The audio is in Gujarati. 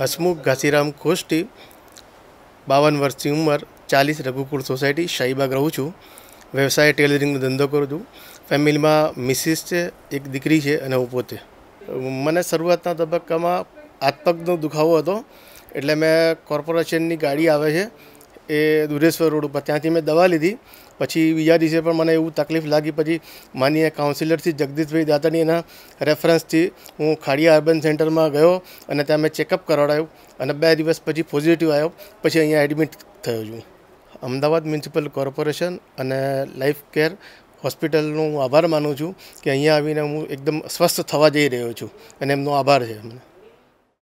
હસમુખ ઘાસીરામ કોષ્ટી બાવન વર્ષની ઉંમર ચાલીસ રઘુકુળ સોસાયટી શાહીબાગ રહું છું વ્યવસાય ટેલરિંગનો ધંધો કરું છું ફેમિલીમાં મિસિસ છે એક દીકરી છે અને હું પોતે મને શરૂઆતના તબક્કામાં આતપગનો દુખાવો હતો એટલે મેં કોર્પોરેશનની ગાડી આવે છે એ દુરેશ્વર રોડ ઉપર ત્યાંથી મેં દવા લીધી પછી બીજા દિવસે પણ મને એવું તકલીફ લાગી પછી માનીય કાઉન્સિલરથી જગદીશભાઈ દાતાની એના રેફરન્સથી હું ખાડિયા અર્બન સેન્ટરમાં ગયો અને ત્યાં મેં ચેકઅપ કરાવડાયું અને બે દિવસ પછી પોઝિટિવ આવ્યો પછી અહીંયા એડમિટ થયો છું અમદાવાદ મ્યુનિસિપલ કોર્પોરેશન અને લાઈફ કેર હોસ્પિટલનો હું આભાર માનું છું કે અહીંયા આવીને હું એકદમ સ્વસ્થ થવા જઈ રહ્યો છું અને એમનો આભાર છે મને